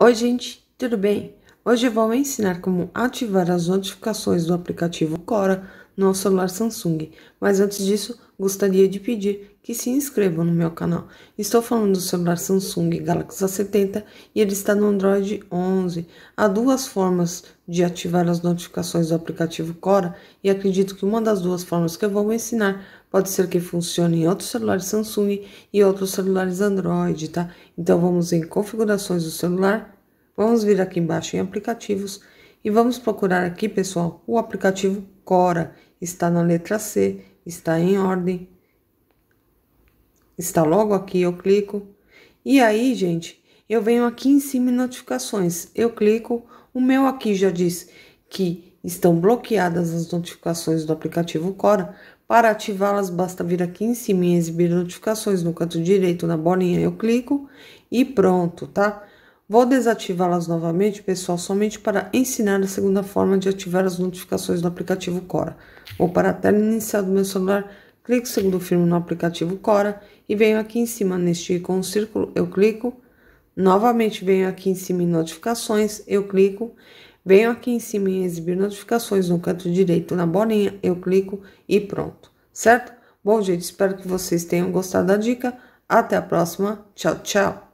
Oi, gente, tudo bem? Hoje vou ensinar como ativar as notificações do aplicativo Cora no celular Samsung. Mas antes disso, gostaria de pedir que se inscrevam no meu canal. Estou falando do celular Samsung Galaxy A70 e ele está no Android 11. Há duas formas de ativar as notificações do aplicativo Cora e acredito que uma das duas formas que eu vou ensinar pode ser que funcione em outros celulares Samsung e outros celulares Android, tá? Então vamos em configurações do celular, vamos vir aqui embaixo em aplicativos e vamos procurar aqui, pessoal, o aplicativo Cora está na letra C, está em ordem. Está logo aqui, eu clico. E aí, gente, eu venho aqui em cima em notificações. Eu clico, o meu aqui já diz que estão bloqueadas as notificações do aplicativo Cora. Para ativá-las, basta vir aqui em cima e exibir notificações no canto direito na bolinha. Eu clico e pronto, tá? Vou desativá-las novamente, pessoal, somente para ensinar a segunda forma de ativar as notificações do aplicativo Cora. Vou para a tela inicial do meu celular, clico segundo firme no aplicativo Cora e venho aqui em cima neste ícone círculo, eu clico. Novamente venho aqui em cima em notificações, eu clico. Venho aqui em cima em exibir notificações no canto direito na bolinha, eu clico e pronto, certo? Bom, gente, espero que vocês tenham gostado da dica. Até a próxima. Tchau, tchau.